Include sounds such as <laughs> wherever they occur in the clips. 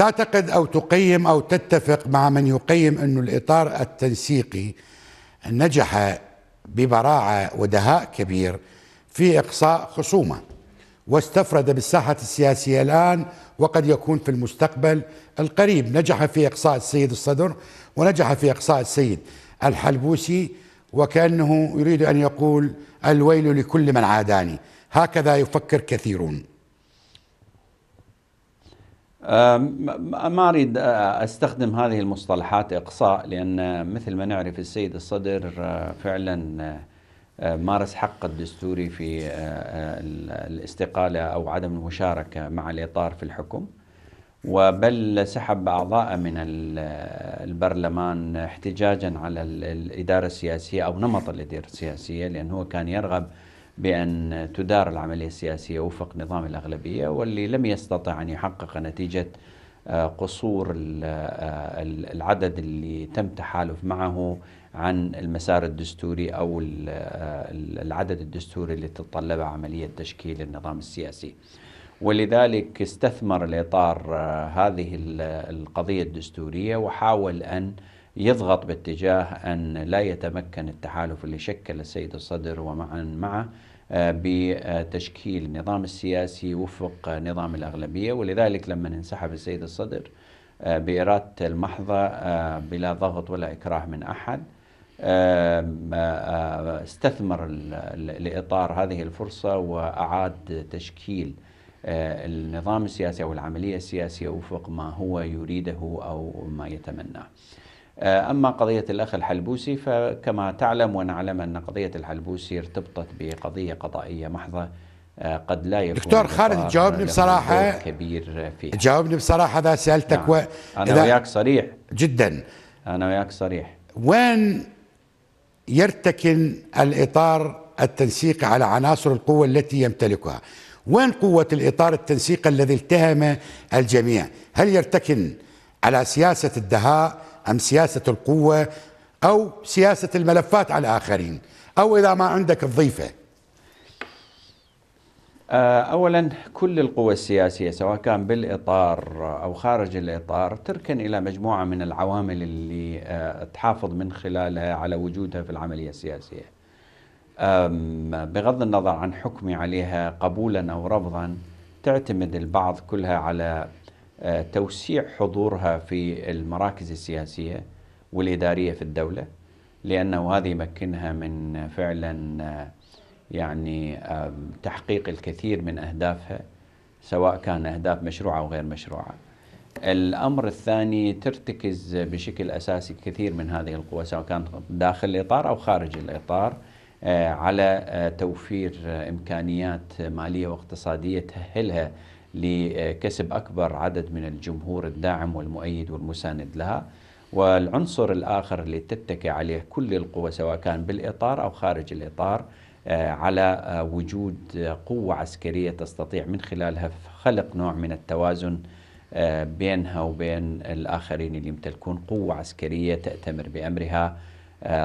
تعتقد أو تقيم أو تتفق مع من يقيم أن الإطار التنسيقي نجح ببراعة ودهاء كبير في إقصاء خصومة واستفرد بالساحة السياسية الآن وقد يكون في المستقبل القريب نجح في إقصاء السيد الصدر ونجح في إقصاء السيد الحلبوسي وكأنه يريد أن يقول الويل لكل من عاداني هكذا يفكر كثيرون ما اريد استخدم هذه المصطلحات اقصاء لان مثل ما نعرف السيد الصدر فعلا مارس حقه الدستوري في الاستقاله او عدم المشاركه مع الاطار في الحكم وبل سحب اعضاء من البرلمان احتجاجا على الاداره السياسيه او نمط الاداره السياسيه لانه هو كان يرغب بأن تدار العملية السياسية وفق نظام الأغلبية واللي لم يستطع أن يحقق نتيجة آه، قصور آه، العدد اللي تم تحالف معه عن المسار الدستوري أو آه، العدد الدستوري اللي تتطلبه عملية تشكيل النظام السياسي ولذلك استثمر الإطار هذه القضية الدستورية وحاول أن يضغط باتجاه أن لا يتمكن التحالف اللي شكل السيد الصدر ومعا معه آه، بتشكيل النظام السياسي وفق نظام الأغلبية ولذلك لما انسحب السيد الصدر آه، بإرادة المحضة آه، بلا ضغط ولا إكراه من أحد استثمر لإطار هذه الفرصة وأعاد تشكيل النظام السياسي أو العملية السياسية وفق ما هو يريده أو ما يتمناه آه، أما قضية الأخ الحلبوسي فكما تعلم ونعلم أن قضية الحلبوسي ارتبطت بقضية قضائية محضة آه، قد لا يكون دكتور خالد جاوبني بصراحة كبير فيها جاوبني بصراحة إذا سألتك نعم. و... أنا وياك صريح جدا أنا وياك صريح وين يرتكن الإطار التنسيقي على عناصر القوة التي يمتلكها وين قوة الإطار التنسيقي الذي التهم الجميع هل يرتكن على سياسة الدهاء أم سياسة القوة أو سياسة الملفات على الآخرين أو إذا ما عندك الضيفة آه، اولا كل القوى السياسيه سواء كان بالاطار او خارج الاطار تركن الى مجموعه من العوامل اللي آه، تحافظ من خلالها على وجودها في العمليه السياسيه. بغض النظر عن حكمي عليها قبولا او رفضا تعتمد البعض كلها على آه، توسيع حضورها في المراكز السياسية والإدارية في الدولة لأنه هذا يمكنها من فعلا آه، يعني تحقيق الكثير من أهدافها سواء كان أهداف مشروعة أو غير مشروعة الأمر الثاني ترتكز بشكل أساسي كثير من هذه القوى سواء كانت داخل الإطار أو خارج الإطار آه، على توفير إمكانيات مالية واقتصادية تهلها لكسب أكبر عدد من الجمهور الداعم والمؤيد والمساند لها والعنصر الآخر اللي تتكي عليه كل القوى سواء كان بالإطار أو خارج الإطار آه، على آه، وجود آه، قوة عسكرية تستطيع من خلالها خلق نوع من التوازن بينها وبين الآخرين اللي يمتلكون قوة عسكرية تأتمر بأمرها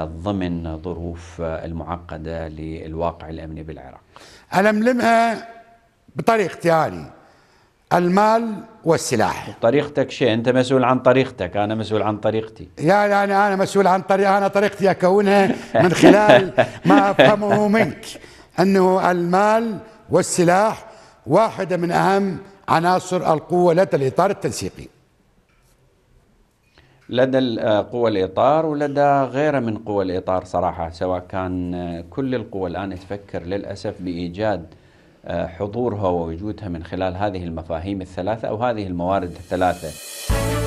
ضمن ظروف المعقدة للواقع الأمني بالعراق ألملمها بطريقتي هذه المال والسلاح طريقتك شيء أنت مسؤول عن طريقتك أنا مسؤول عن طريقتي يا يعني أنا أنا مسؤول عن طريق أنا طريقتي أكونها من خلال <laughs> ما أفهمه منك أنه المال والسلاح واحدة من أهم عناصر القوة لدى الإطار التنسيقي لدى آه، قوى الإطار ولدى غيره من قوى الإطار صراحة سواء كان آه، كل القوى الآن تفكر للأسف بإيجاد حضورها ووجودها من خلال هذه المفاهيم الثلاثة أو هذه الموارد الثلاثة